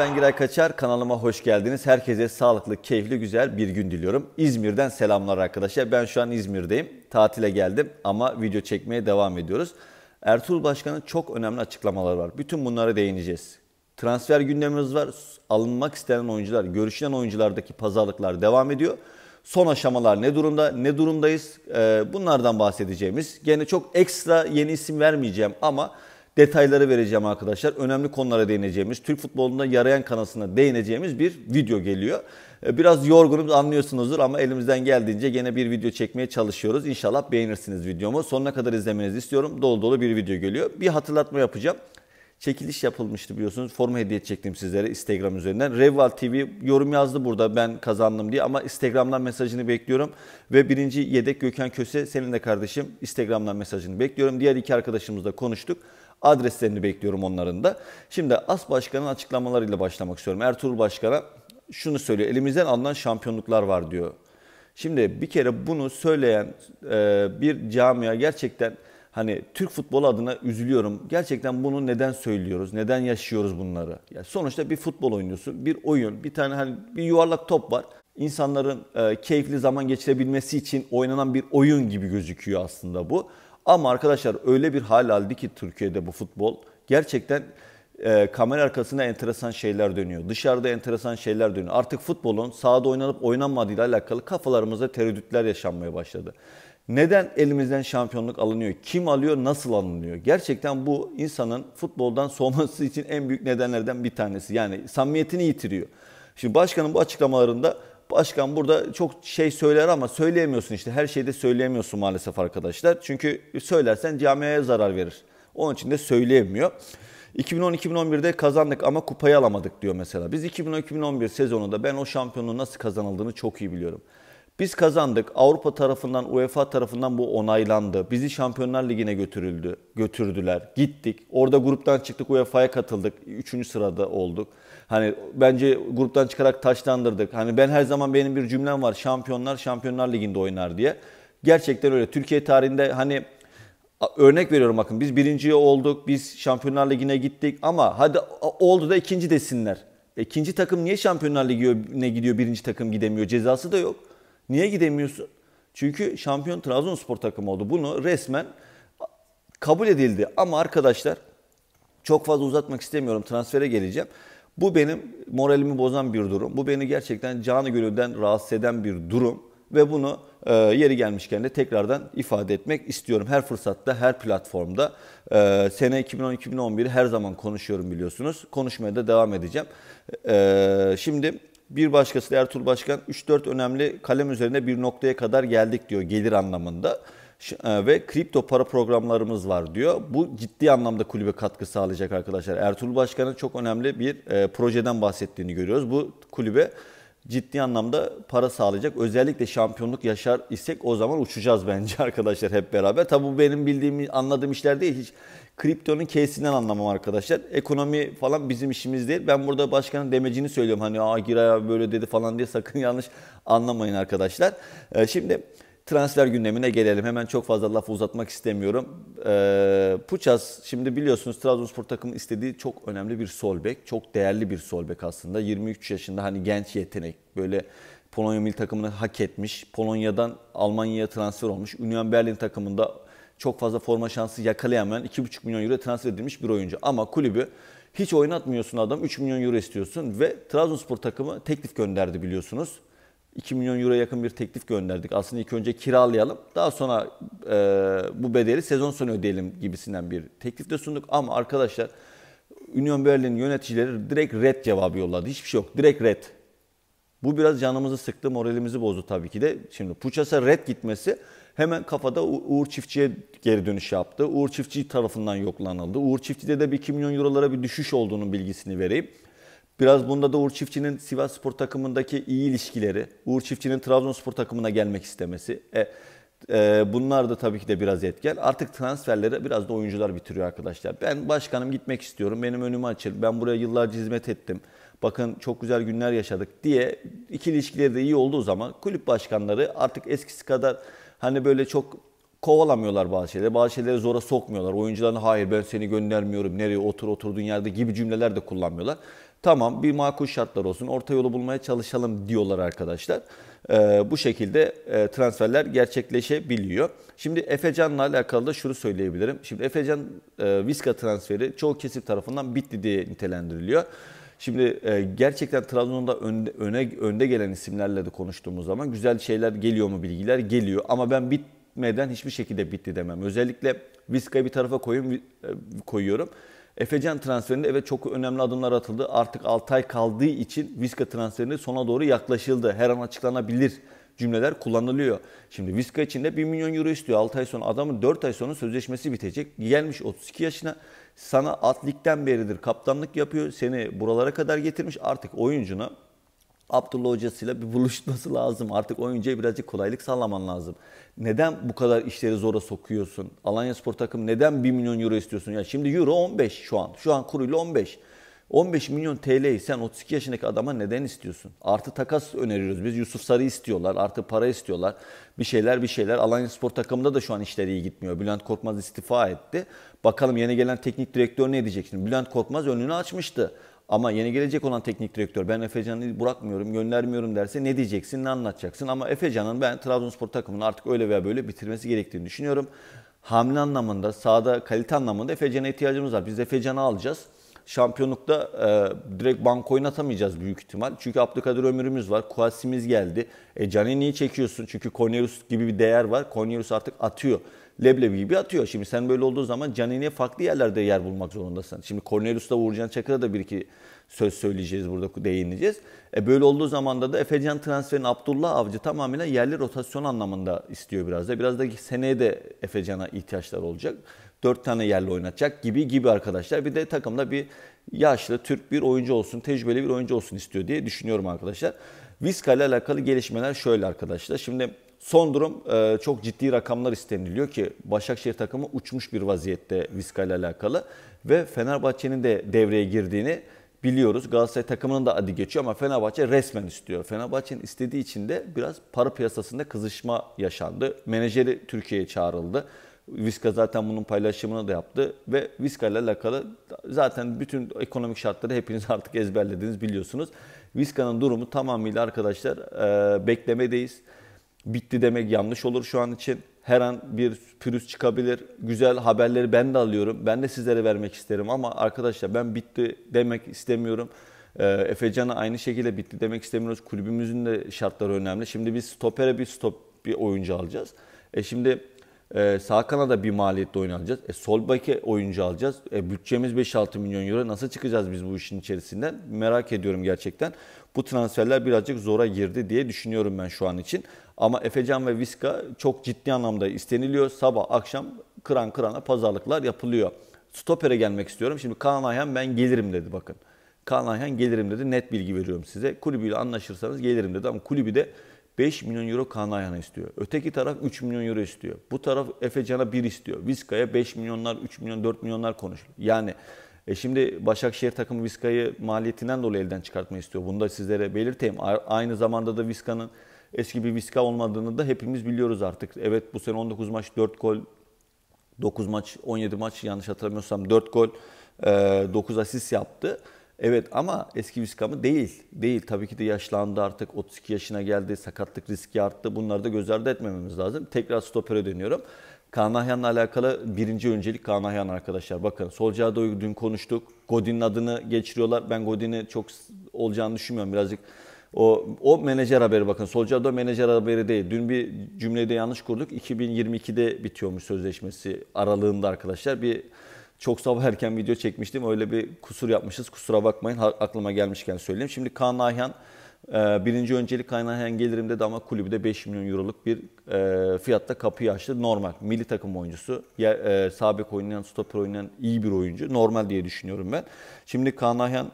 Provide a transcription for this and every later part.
ben Giray Kaçar. Kanalıma hoş geldiniz. Herkese sağlıklı, keyifli, güzel bir gün diliyorum. İzmir'den selamlar arkadaşlar. Ben şu an İzmir'deyim. Tatile geldim ama video çekmeye devam ediyoruz. Ertuğrul Başkan'ın çok önemli açıklamaları var. Bütün bunlara değineceğiz. Transfer gündemimiz var. Alınmak istenen oyuncular, görüşülen oyunculardaki pazarlıklar devam ediyor. Son aşamalar ne durumda, ne durumdayız? Ee, bunlardan bahsedeceğimiz. Gene çok ekstra yeni isim vermeyeceğim ama detayları vereceğim arkadaşlar. Önemli konulara değineceğimiz, Türk futbolunda yarayan kanasına değineceğimiz bir video geliyor. Ee, biraz yorgunum anlıyorsunuzdur ama elimizden geldiğince yine bir video çekmeye çalışıyoruz. İnşallah beğenirsiniz videomu. Sonuna kadar izlemenizi istiyorum. Dolu dolu bir video geliyor. Bir hatırlatma yapacağım çekiliş yapılmıştı biliyorsunuz. Forma hediye çektim sizlere Instagram üzerinden. Revval TV yorum yazdı burada ben kazandım diye ama Instagram'dan mesajını bekliyorum. Ve birinci yedek Gökhan Köse senin de kardeşim Instagram'dan mesajını bekliyorum. Diğer iki arkadaşımızla konuştuk. Adreslerini bekliyorum onların da. Şimdi As Başkan'ın açıklamalarıyla başlamak istiyorum. Ertuğrul Başkan'a şunu söylüyor. Elimizden alınan şampiyonluklar var diyor. Şimdi bir kere bunu söyleyen e, bir camia gerçekten hani Türk futbolu adına üzülüyorum. Gerçekten bunu neden söylüyoruz? Neden yaşıyoruz bunları? Yani sonuçta bir futbol oynuyorsun. Bir oyun, bir tane hani bir yuvarlak top var. İnsanların e, keyifli zaman geçirebilmesi için oynanan bir oyun gibi gözüküyor aslında bu. Ama arkadaşlar öyle bir hal aldı ki Türkiye'de bu futbol gerçekten e, kamera arkasında enteresan şeyler dönüyor. Dışarıda enteresan şeyler dönüyor. Artık futbolun sahada oynanıp ile alakalı kafalarımızda tereddütler yaşanmaya başladı. Neden elimizden şampiyonluk alınıyor? Kim alıyor? Nasıl alınıyor? Gerçekten bu insanın futboldan soğuması için en büyük nedenlerden bir tanesi. Yani samimiyetini yitiriyor. Şimdi başkanın bu açıklamalarında Başkan burada çok şey söyler ama söyleyemiyorsun işte. Her şeyde söyleyemiyorsun maalesef arkadaşlar. Çünkü söylersen camiaya zarar verir. Onun için de söyleyemiyor. 2010-2011'de kazandık ama kupayı alamadık diyor mesela. Biz 2010-2011 sezonunda ben o şampiyonluğun nasıl kazanıldığını çok iyi biliyorum. Biz kazandık. Avrupa tarafından, UEFA tarafından bu onaylandı. Bizi Şampiyonlar Ligi'ne götürüldü. Götürdüler. Gittik. Orada gruptan çıktık. UEFA'ya katıldık. Üçüncü sırada olduk. Hani bence gruptan çıkarak taşlandırdık. Hani ben her zaman benim bir cümlem var. Şampiyonlar Şampiyonlar Ligi'nde oynar diye. Gerçekten öyle. Türkiye tarihinde hani örnek veriyorum bakın biz birinci olduk. Biz Şampiyonlar Ligi'ne gittik ama hadi oldu da ikinci desinler. E, ikinci takım niye Şampiyonlar Ligi'ne gidiyor birinci takım gidemiyor? Cezası da yok. Niye gidemiyorsun? Çünkü şampiyon Trabzonspor takımı oldu. Bunu resmen kabul edildi. Ama arkadaşlar çok fazla uzatmak istemiyorum. Transfere geleceğim. Bu benim moralimi bozan bir durum. Bu beni gerçekten canı gönülden rahatsız eden bir durum. Ve bunu e, yeri gelmişken de tekrardan ifade etmek istiyorum. Her fırsatta, her platformda. E, sene 2010-2011'i her zaman konuşuyorum biliyorsunuz. Konuşmaya da devam edeceğim. E, şimdi bir başkası da Ertuğrul Başkan 3-4 önemli kalem üzerinde bir noktaya kadar geldik diyor gelir anlamında e, ve kripto para programlarımız var diyor. Bu ciddi anlamda kulübe katkı sağlayacak arkadaşlar. Ertuğrul Başkan'ın çok önemli bir e, projeden bahsettiğini görüyoruz. Bu kulübe ciddi anlamda para sağlayacak. Özellikle şampiyonluk yaşar isek o zaman uçacağız bence arkadaşlar hep beraber. Tabi bu benim bildiğim, anladığım işler değil. Hiç kriptonun kesinden anlamam arkadaşlar. Ekonomi falan bizim işimiz değil. Ben burada başkanın demecini söylüyorum. Hani aa Giray abi böyle dedi falan diye sakın yanlış anlamayın arkadaşlar. Ee, şimdi transfer gündemine gelelim. Hemen çok fazla laf uzatmak istemiyorum. Ee, Puças şimdi biliyorsunuz Trabzonspor takımı istediği çok önemli bir sol bek. Çok değerli bir sol bek aslında. 23 yaşında hani genç yetenek. Böyle Polonya milli takımını hak etmiş. Polonya'dan Almanya'ya transfer olmuş. Union Berlin takımında çok fazla forma şansı yakalayamayan 2,5 milyon euro transfer edilmiş bir oyuncu. Ama kulübü hiç oynatmıyorsun adam 3 milyon euro istiyorsun ve Trabzonspor takımı teklif gönderdi biliyorsunuz. 2 milyon euro yakın bir teklif gönderdik. Aslında ilk önce kiralayalım. Daha sonra e, bu bedeli sezon sonu ödeyelim gibisinden bir teklif de sunduk. Ama arkadaşlar Union Berlin yöneticileri direkt red cevabı yolladı. Hiçbir şey yok. Direkt red. Bu biraz canımızı sıktı, moralimizi bozdu tabii ki de. Şimdi Puças'a red gitmesi hemen kafada Uğur Çiftçi'ye geri dönüş yaptı. Uğur Çiftçi tarafından yoklanıldı. Uğur Çiftçi'de de bir 2 milyon eurolara bir düşüş olduğunun bilgisini vereyim. Biraz bunda da Uğur Çiftçi'nin Sivas Spor takımındaki iyi ilişkileri, Uğur Çiftçi'nin Trabzonspor takımına gelmek istemesi. E, e, bunlar da tabii ki de biraz etken. Artık transferleri biraz da oyuncular bitiriyor arkadaşlar. Ben başkanım gitmek istiyorum, benim önümü açın, ben buraya yıllarca hizmet ettim. Bakın çok güzel günler yaşadık diye iki ilişkileri de iyi olduğu zaman kulüp başkanları artık eskisi kadar hani böyle çok kovalamıyorlar bazı şeyleri. Bazı şeyleri zora sokmuyorlar. Oyuncularına hayır ben seni göndermiyorum, nereye otur oturduğun yerde gibi cümleler de kullanmıyorlar. Tamam bir makul şartlar olsun orta yolu bulmaya çalışalım diyorlar arkadaşlar. Ee, bu şekilde e, transferler gerçekleşebiliyor. Şimdi Efecan'la alakalı da şunu söyleyebilirim. Şimdi Efecan e, Viska transferi çoğu kesim tarafından bitti diye nitelendiriliyor. Şimdi e, gerçekten Trabzon'da önde, öne, önde gelen isimlerle de konuştuğumuz zaman güzel şeyler geliyor mu bilgiler? Geliyor ama ben bitmeden hiçbir şekilde bitti demem. Özellikle Viska'yı bir tarafa koyun, e, koyuyorum. Efecan transferinde evet çok önemli adımlar atıldı. Artık 6 ay kaldığı için Viska transferinde sona doğru yaklaşıldı. Her an açıklanabilir cümleler kullanılıyor. Şimdi Viska için de 1 milyon euro istiyor. 6 ay sonra adamın 4 ay sonra sözleşmesi bitecek. Gelmiş 32 yaşına sana atlikten beridir kaptanlık yapıyor. Seni buralara kadar getirmiş. Artık oyuncuna Abdullah hocasıyla bir buluşması lazım. Artık oyuncuya birazcık kolaylık sağlaman lazım. Neden bu kadar işleri zora sokuyorsun? Alanya Spor takım neden 1 milyon euro istiyorsun? Ya şimdi euro 15 şu an. Şu an kuruyla 15. 15 milyon TL'yi sen 32 yaşındaki adama neden istiyorsun? Artı takas öneriyoruz biz. Yusuf Sarı istiyorlar. Artı para istiyorlar. Bir şeyler bir şeyler. Alanya Spor takımında da şu an işleri iyi gitmiyor. Bülent Korkmaz istifa etti. Bakalım yeni gelen teknik direktör ne diyecek şimdi? Bülent Korkmaz önünü açmıştı. Ama yeni gelecek olan teknik direktör ben Efecan'ı bırakmıyorum, göndermiyorum derse ne diyeceksin, ne anlatacaksın? Ama Efecan'ın ben Trabzonspor takımını artık öyle veya böyle bitirmesi gerektiğini düşünüyorum. Hamle anlamında, sahada kalite anlamında Efecan'a ihtiyacımız var. Biz Efecan'ı alacağız. Şampiyonlukta e, direkt banko oynatamayacağız büyük ihtimal. Çünkü Abdülkadir Ömür'ümüz var. Kuasimiz geldi. E, niye çekiyorsun. Çünkü Cornelius gibi bir değer var. Cornelius artık atıyor leblebi gibi atıyor. Şimdi sen böyle olduğu zaman Canini'ye farklı yerlerde yer bulmak zorundasın. Şimdi Cornelius'la Uğurcan Çakır'a da bir iki söz söyleyeceğiz burada değineceğiz. E böyle olduğu zaman da Efecan transferini Abdullah Avcı tamamen yerli rotasyon anlamında istiyor biraz da. Biraz da seneye de Efecan'a ihtiyaçlar olacak. Dört tane yerli oynatacak gibi gibi arkadaşlar. Bir de takımda bir yaşlı Türk bir oyuncu olsun, tecrübeli bir oyuncu olsun istiyor diye düşünüyorum arkadaşlar. Viska ile alakalı gelişmeler şöyle arkadaşlar. Şimdi Son durum e, çok ciddi rakamlar isteniliyor ki Başakşehir takımı uçmuş bir vaziyette Viska ile alakalı ve Fenerbahçe'nin de devreye girdiğini biliyoruz. Galatasaray takımının da adı geçiyor ama Fenerbahçe resmen istiyor. Fenerbahçe'nin istediği için de biraz para piyasasında kızışma yaşandı. Menajeri Türkiye'ye çağrıldı. Viska zaten bunun paylaşımını da yaptı ve Viska ile alakalı zaten bütün ekonomik şartları hepiniz artık ezberlediniz biliyorsunuz. Viska'nın durumu tamamıyla arkadaşlar e, beklemedeyiz bitti demek yanlış olur şu an için. Her an bir pürüz çıkabilir. Güzel haberleri ben de alıyorum. Ben de sizlere vermek isterim ama arkadaşlar ben bitti demek istemiyorum. Ee, Efecan'a aynı şekilde bitti demek istemiyoruz. Kulübümüzün de şartları önemli. Şimdi biz stopere bir stop bir oyuncu alacağız. E şimdi e, sağ kanada bir maliyette oyun alacağız. E, sol beke oyuncu alacağız. E, bütçemiz 5-6 milyon euro. Nasıl çıkacağız biz bu işin içerisinden? Merak ediyorum gerçekten. Bu transferler birazcık zora girdi diye düşünüyorum ben şu an için. Ama Efecan ve Viska çok ciddi anlamda isteniliyor. Sabah akşam kıran kırana pazarlıklar yapılıyor. Stopere gelmek istiyorum. Şimdi Kaan Ayhan ben gelirim dedi bakın. Kaan Ayhan gelirim dedi. Net bilgi veriyorum size. Kulübüyle anlaşırsanız gelirim dedi ama kulübü de 5 milyon euro Kaan Ayhan'a istiyor. Öteki taraf 3 milyon euro istiyor. Bu taraf Efe Can'a 1 istiyor. Vizca'ya 5 milyonlar, 3 milyon, 4 milyonlar konuşuyor. Yani e şimdi Başakşehir takımı Vizca'yı maliyetinden dolayı elden çıkartmayı istiyor. Bunu da sizlere belirteyim. Aynı zamanda da Vizca'nın eski bir Vizca olmadığını da hepimiz biliyoruz artık. Evet bu sene 19 maç 4 gol, 9 maç 17 maç yanlış hatırlamıyorsam 4 gol, 9 e, asist yaptı. Evet ama eski Viskam'ı değil. Değil. Tabii ki de yaşlandı artık. 32 yaşına geldi. Sakatlık riski arttı. Bunları da göz ardı etmememiz lazım. Tekrar stopere dönüyorum. Kanahyan'la alakalı birinci öncelik Kanahyan arkadaşlar. Bakın Solcado'yu dün konuştuk. Godin'in adını geçiriyorlar. Ben Godin'i çok olacağını düşünmüyorum. Birazcık o, o menajer haberi bakın. Solcado menajer haberi değil. Dün bir cümlede yanlış kurduk. 2022'de bitiyormuş sözleşmesi aralığında arkadaşlar. Bir çok sabah erken video çekmiştim. Öyle bir kusur yapmışız. Kusura bakmayın. Aklıma gelmişken söyleyeyim. Şimdi Kaan Ayhan e, birinci öncelik Kaynahan gelirimde de ama kulübde 5 milyon euroluk bir e, fiyatta kapıyı açtı. Normal. Milli takım oyuncusu. E, sabek oynayan, stoper oynayan iyi bir oyuncu. Normal diye düşünüyorum ben. Şimdi Kanayan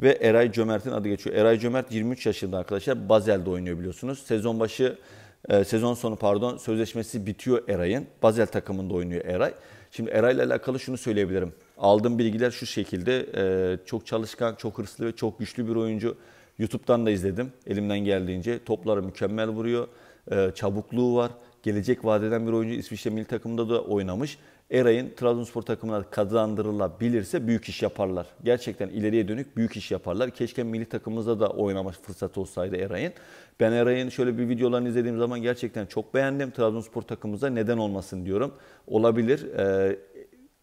ve Eray Cömert'in adı geçiyor. Eray Cömert 23 yaşında arkadaşlar. Bazel'de oynuyor biliyorsunuz. Sezon başı, sezon sonu pardon sözleşmesi bitiyor Eray'ın. Bazel takımında oynuyor Eray. Şimdi Eray'la alakalı şunu söyleyebilirim. Aldığım bilgiler şu şekilde. Ee, çok çalışkan, çok hırslı ve çok güçlü bir oyuncu. YouTube'dan da izledim elimden geldiğince. Topları mükemmel vuruyor. Ee, çabukluğu var. Gelecek vadeden bir oyuncu İsviçre milli takımında da oynamış. Eray'ın Trabzonspor takımına kazandırılabilirse büyük iş yaparlar. Gerçekten ileriye dönük büyük iş yaparlar. Keşke milli takımımızda da oynama fırsatı olsaydı Eray'ın. Ben Eray'ın şöyle bir videolarını izlediğim zaman gerçekten çok beğendim. Trabzonspor takımımıza neden olmasın diyorum. Olabilir. Ee,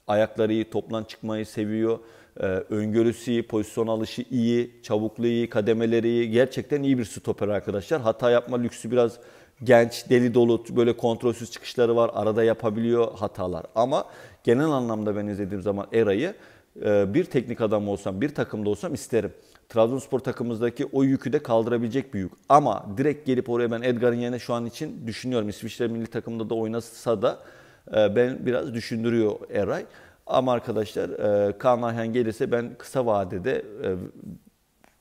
ayakları iyi, toplan çıkmayı seviyor. Ee, öngörüsü iyi, pozisyon alışı iyi, çabukluğu iyi, kademeleri iyi. Gerçekten iyi bir stoper arkadaşlar. Hata yapma lüksü biraz genç, deli dolu böyle kontrolsüz çıkışları var. Arada yapabiliyor hatalar. Ama genel anlamda ben izlediğim zaman Era'yı e, bir teknik adam olsam, bir takımda olsam isterim. Trabzonspor takımımızdaki o yükü de kaldırabilecek bir yük. Ama direkt gelip oraya ben Edgar'ın yerine şu an için düşünüyorum. İsviçre milli takımında da oynasa da e, ben biraz düşündürüyor Eray. Ama arkadaşlar e, Kaan Ayhan gelirse ben kısa vadede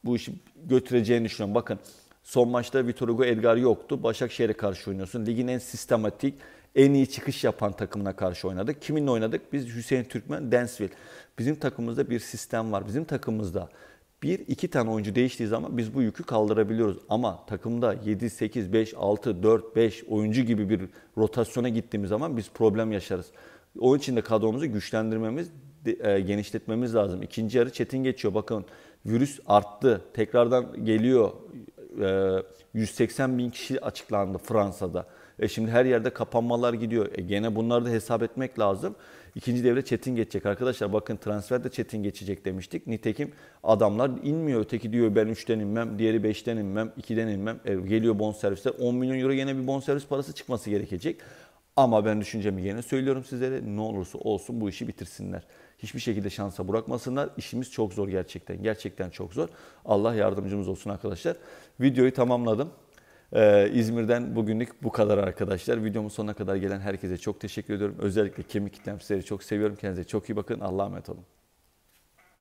bu işi götüreceğini düşünüyorum. Bakın Son maçta Vitor Hugo Edgar yoktu. Başakşehir'e karşı oynuyorsun. Ligin en sistematik, en iyi çıkış yapan takımına karşı oynadık. Kiminle oynadık? Biz Hüseyin Türkmen, Densville. Bizim takımımızda bir sistem var. Bizim takımımızda bir iki tane oyuncu değiştiği zaman biz bu yükü kaldırabiliyoruz. Ama takımda 7, 8, 5, 6, 4, 5 oyuncu gibi bir rotasyona gittiğimiz zaman biz problem yaşarız. Onun için de kadromuzu güçlendirmemiz, e, genişletmemiz lazım. İkinci yarı Çetin geçiyor. Bakın virüs arttı. Tekrardan geliyor. 180 e, bin kişi açıklandı Fransa'da. E şimdi her yerde kapanmalar gidiyor. E gene bunları da hesap etmek lazım. İkinci devre Çetin geçecek arkadaşlar. Bakın transfer de Çetin geçecek demiştik. Nitekim adamlar inmiyor. Öteki diyor ben 3'ten inmem, diğeri 5'ten inmem, 2'den inmem. E, geliyor bonservisler. 10 milyon euro yine bir bonservis parası çıkması gerekecek. Ama ben düşüncemi yine söylüyorum sizlere. Ne olursa olsun bu işi bitirsinler. Hiçbir şekilde şansa bırakmasınlar. İşimiz çok zor gerçekten. Gerçekten çok zor. Allah yardımcımız olsun arkadaşlar. Videoyu tamamladım. Ee, İzmir'den bugünlük bu kadar arkadaşlar. Videomun sonuna kadar gelen herkese çok teşekkür ediyorum. Özellikle kemik kitlem sizleri çok seviyorum. Kendinize çok iyi bakın. Allah'a emanet olun.